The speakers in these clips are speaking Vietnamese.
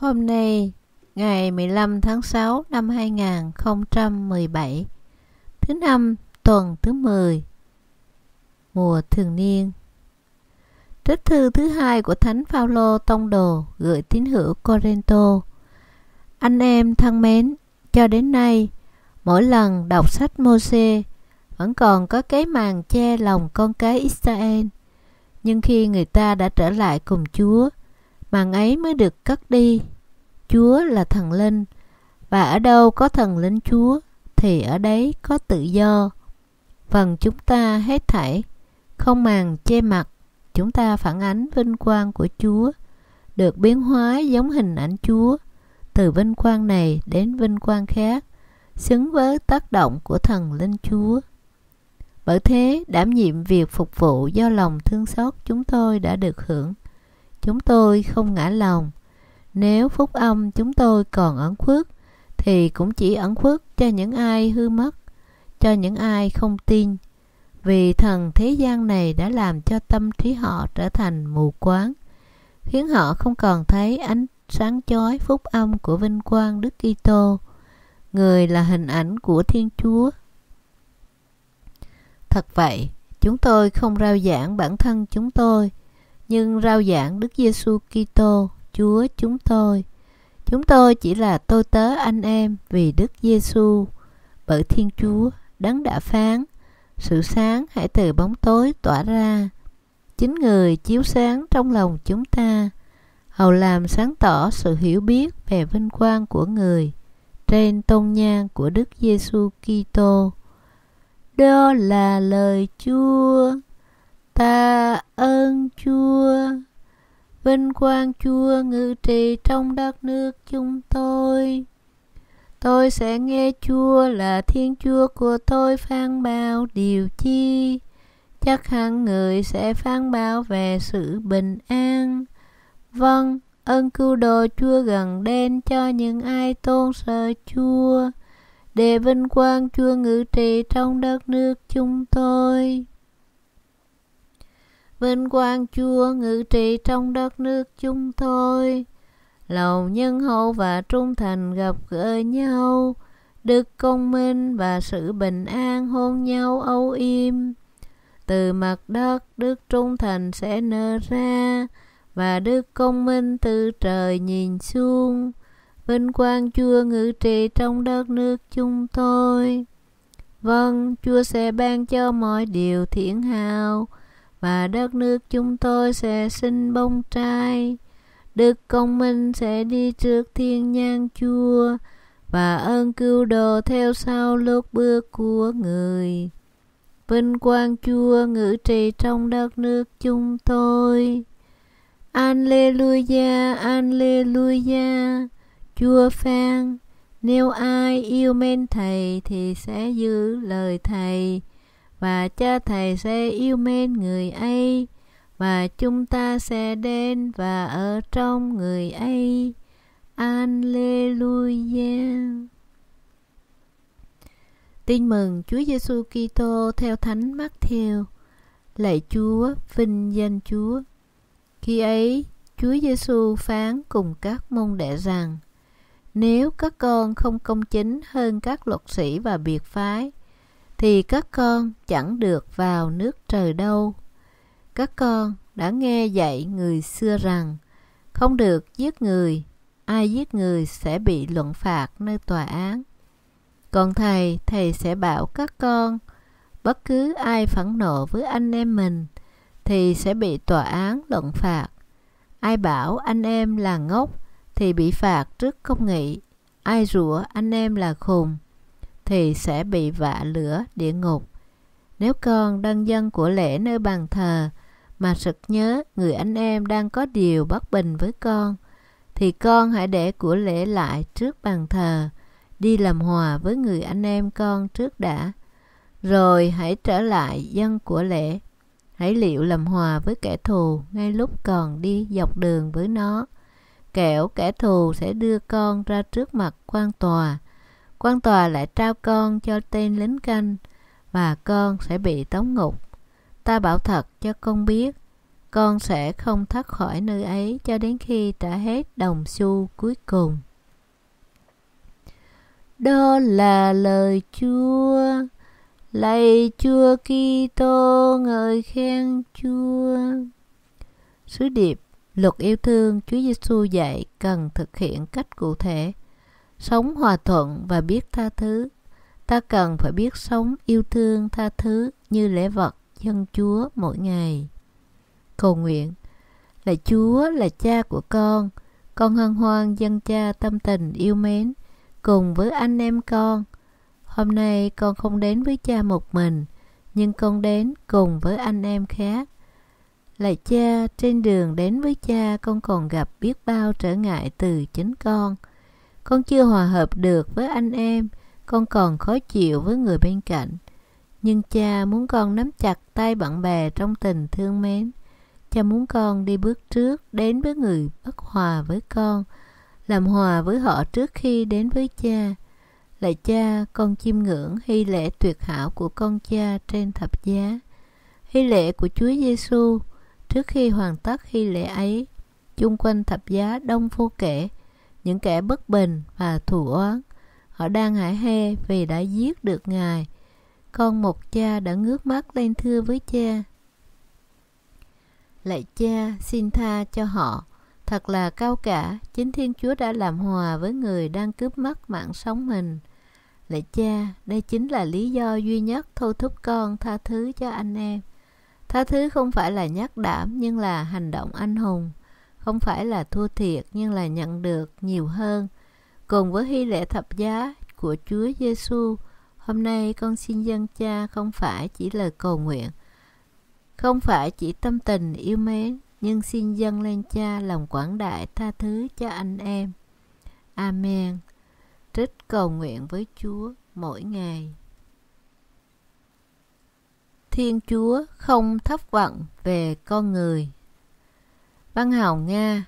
Hôm nay, ngày 15 tháng 6 năm 2017, thứ năm tuần thứ 10, mùa thường niên. Trích thư thứ hai của Thánh Phaolô Tông Đồ gửi tín hữu Corinto. Anh em thân mến, cho đến nay, mỗi lần đọc sách Môse vẫn còn có cái màn che lòng con cái Israel. Nhưng khi người ta đã trở lại cùng Chúa, Màng ấy mới được cất đi. Chúa là thần linh, và ở đâu có thần linh Chúa thì ở đấy có tự do. Phần chúng ta hết thảy, không màng che mặt, chúng ta phản ánh vinh quang của Chúa, được biến hóa giống hình ảnh Chúa, từ vinh quang này đến vinh quang khác, xứng với tác động của thần linh Chúa. Bởi thế, đảm nhiệm việc phục vụ do lòng thương xót chúng tôi đã được hưởng chúng tôi không ngã lòng. Nếu phúc âm chúng tôi còn ẩn khuất, thì cũng chỉ ẩn khuất cho những ai hư mất, cho những ai không tin. Vì thần thế gian này đã làm cho tâm trí họ trở thành mù quáng, khiến họ không còn thấy ánh sáng chói phúc âm của vinh quang Đức Kitô, người là hình ảnh của Thiên Chúa. Thật vậy, chúng tôi không rao giảng bản thân chúng tôi, nhưng rao giảng Đức Giêsu Kitô, Chúa chúng tôi. Chúng tôi chỉ là tôi tớ anh em vì Đức Giêsu, bởi Thiên Chúa đấng đã phán, sự sáng hãy từ bóng tối tỏa ra. Chính người chiếu sáng trong lòng chúng ta, hầu làm sáng tỏ sự hiểu biết về vinh quang của người trên tôn nhang của Đức Giêsu Kitô. Đó là lời Chúa ta ơn chúa vinh quang chúa ngự trị trong đất nước chúng tôi tôi sẽ nghe chúa là thiên chúa của tôi phán báo điều chi chắc hẳn người sẽ phán bảo về sự bình an vâng ơn cứu độ chúa gần đến cho những ai tôn sợ chúa để vinh quang chúa ngự trị trong đất nước chúng tôi Vinh quang chúa ngự trị trong đất nước chúng tôi Lòng nhân hậu và trung thành gặp gỡ nhau Đức công minh và sự bình an hôn nhau âu yếm Từ mặt đất đức trung thành sẽ nở ra Và đức công minh từ trời nhìn xuống Vinh quang chúa ngự trị trong đất nước chúng tôi Vâng, Chúa sẽ ban cho mọi điều thiện hào và đất nước chúng tôi sẽ sinh bông trai. Đức công minh sẽ đi trước thiên nhang chúa và ơn cứu đồ theo sau lúc bước của người. Vinh quang chúa ngự trị trong đất nước chúng tôi. Alleluia, Alleluia, Chúa phan nếu ai yêu mến Thầy thì sẽ giữ lời Thầy và cha thầy sẽ yêu mến người ấy và chúng ta sẽ đến và ở trong người ấy. Alleluia. Tin mừng Chúa Giêsu Kitô theo Thánh Matthew. Lạy Chúa, vinh danh Chúa. Khi ấy, Chúa Giêsu phán cùng các môn đệ rằng: Nếu các con không công chính hơn các luật sĩ và biệt phái, thì các con chẳng được vào nước trời đâu. Các con đã nghe dạy người xưa rằng không được giết người, ai giết người sẽ bị luận phạt nơi tòa án. Còn thầy, thầy sẽ bảo các con, bất cứ ai phẫn nộ với anh em mình thì sẽ bị tòa án luận phạt. Ai bảo anh em là ngốc thì bị phạt trước công nghị. Ai rủa anh em là khùng thì sẽ bị vạ lửa địa ngục. Nếu con đăng dân của lễ nơi bàn thờ mà sực nhớ người anh em đang có điều bất bình với con, thì con hãy để của lễ lại trước bàn thờ, đi làm hòa với người anh em con trước đã. Rồi hãy trở lại dân của lễ, hãy liệu làm hòa với kẻ thù ngay lúc còn đi dọc đường với nó. Kẻo kẻ thù sẽ đưa con ra trước mặt quan tòa, quan tòa lại trao con cho tên lính canh và con sẽ bị tống ngục ta bảo thật cho con biết con sẽ không thoát khỏi nơi ấy cho đến khi trả hết đồng xu cuối cùng đó là lời chúa lạy chúa kitô ngợi khen chúa sứ điệp luật yêu thương chúa giêsu dạy cần thực hiện cách cụ thể sống hòa thuận và biết tha thứ ta cần phải biết sống yêu thương tha thứ như lễ vật dân chúa mỗi ngày cầu nguyện là chúa là cha của con con hân hoan dân cha tâm tình yêu mến cùng với anh em con hôm nay con không đến với cha một mình nhưng con đến cùng với anh em khác Lạy cha, trên đường đến với cha con còn gặp biết bao trở ngại từ chính con con chưa hòa hợp được với anh em con còn khó chịu với người bên cạnh nhưng cha muốn con nắm chặt tay bạn bè trong tình thương mến cha muốn con đi bước trước đến với người bất hòa với con làm hòa với họ trước khi đến với cha là cha con chiêm ngưỡng hy lễ tuyệt hảo của con cha trên thập giá hy lễ của chúa giêsu trước khi hoàn tất hy lễ ấy chung quanh thập giá đông vô kể những kẻ bất bình và thù oán. Họ đang hãi hê vì đã giết được Ngài. Con một cha đã ngước mắt lên thưa với cha. Lạy cha, xin tha cho họ. Thật là cao cả, chính Thiên Chúa đã làm hòa với người đang cướp mất mạng sống mình. Lạy cha, đây chính là lý do duy nhất thôi thúc con tha thứ cho anh em. Tha thứ không phải là nhắc đảm nhưng là hành động anh hùng không phải là thua thiệt nhưng là nhận được nhiều hơn. Cùng với hy lễ thập giá của Chúa Giêsu, hôm nay con xin dâng cha không phải chỉ lời cầu nguyện, không phải chỉ tâm tình yêu mến, nhưng xin dâng lên cha lòng quảng đại tha thứ cho anh em. Amen. Trích cầu nguyện với Chúa mỗi ngày. Thiên Chúa không thất vọng về con người văn hào Nga,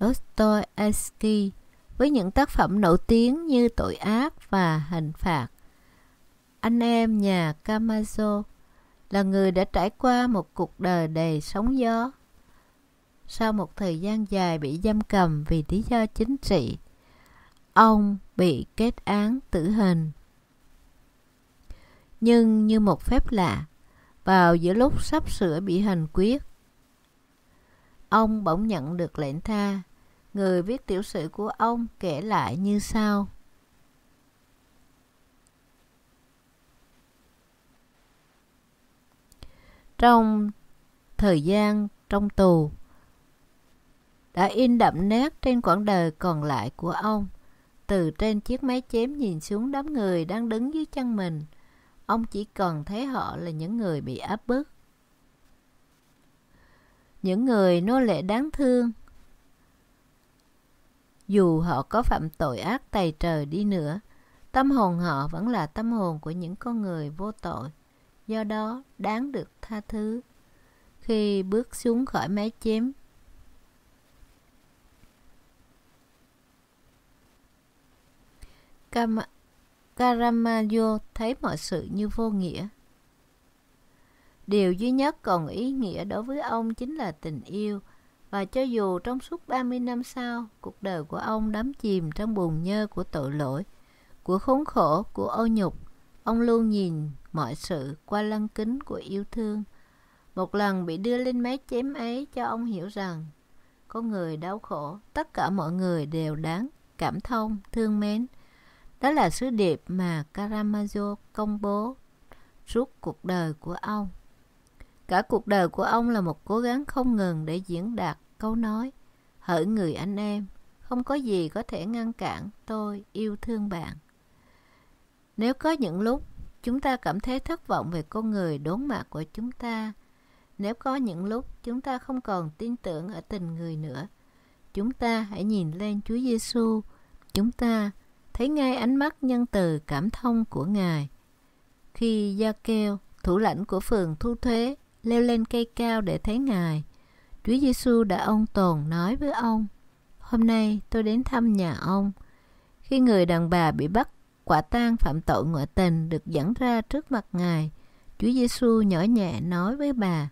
Dostoevsky với những tác phẩm nổi tiếng như Tội ác và Hình phạt. Anh em nhà Camazo là người đã trải qua một cuộc đời đầy sóng gió. Sau một thời gian dài bị giam cầm vì lý do chính trị, ông bị kết án tử hình. Nhưng như một phép lạ, vào giữa lúc sắp sửa bị hành quyết, Ông bỗng nhận được lệnh tha. Người viết tiểu sử của ông kể lại như sau. Trong thời gian trong tù, đã in đậm nét trên quãng đời còn lại của ông. Từ trên chiếc máy chém nhìn xuống đám người đang đứng dưới chân mình, ông chỉ còn thấy họ là những người bị áp bức những người nô lệ đáng thương. Dù họ có phạm tội ác tày trời đi nữa, tâm hồn họ vẫn là tâm hồn của những con người vô tội, do đó đáng được tha thứ. Khi bước xuống khỏi máy chém, Cam thấy mọi sự như vô nghĩa, Điều duy nhất còn ý nghĩa đối với ông chính là tình yêu. Và cho dù trong suốt 30 năm sau, cuộc đời của ông đắm chìm trong bùn nhơ của tội lỗi, của khốn khổ, của ô nhục, ông luôn nhìn mọi sự qua lăng kính của yêu thương. Một lần bị đưa lên máy chém ấy cho ông hiểu rằng có người đau khổ, tất cả mọi người đều đáng cảm thông, thương mến. Đó là sứ điệp mà Karamazov công bố suốt cuộc đời của ông. Cả cuộc đời của ông là một cố gắng không ngừng để diễn đạt câu nói Hỡi người anh em, không có gì có thể ngăn cản tôi yêu thương bạn. Nếu có những lúc chúng ta cảm thấy thất vọng về con người đốn mặt của chúng ta, nếu có những lúc chúng ta không còn tin tưởng ở tình người nữa, chúng ta hãy nhìn lên Chúa Giêsu, chúng ta thấy ngay ánh mắt nhân từ cảm thông của Ngài. Khi Gia Kêu, thủ lãnh của phường thu thuế, leo lên cây cao để thấy Ngài. Chúa Giêsu đã ông Tồn nói với ông, Hôm nay tôi đến thăm nhà ông. Khi người đàn bà bị bắt quả tang phạm tội ngoại tình được dẫn ra trước mặt Ngài, Chúa Giêsu nhỏ nhẹ nói với bà,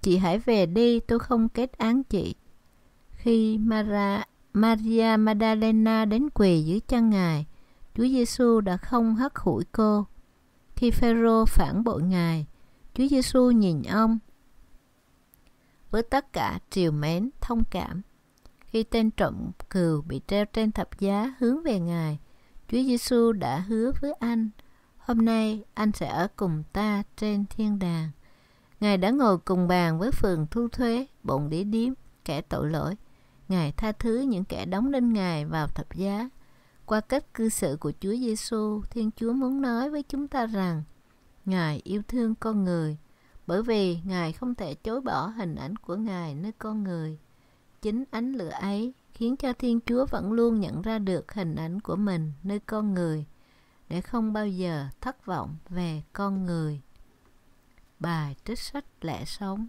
Chị hãy về đi, tôi không kết án chị. Khi Mara, Maria Magdalena đến quỳ dưới chân Ngài, Chúa Giêsu đã không hất hủi cô. Khi Phêrô phản bội Ngài, Chúa Giêsu nhìn ông với tất cả triều mến, thông cảm. Khi tên trộm cừu bị treo trên thập giá hướng về Ngài, Chúa Giêsu đã hứa với anh, hôm nay anh sẽ ở cùng ta trên thiên đàng. Ngài đã ngồi cùng bàn với phường thu thuế, bọn đĩa điếm, kẻ tội lỗi. Ngài tha thứ những kẻ đóng lên Ngài vào thập giá. Qua cách cư xử của Chúa Giêsu, Thiên Chúa muốn nói với chúng ta rằng Ngài yêu thương con người bởi vì Ngài không thể chối bỏ hình ảnh của Ngài nơi con người. Chính ánh lửa ấy khiến cho Thiên Chúa vẫn luôn nhận ra được hình ảnh của mình nơi con người để không bao giờ thất vọng về con người. Bài trích sách Lẽ Sống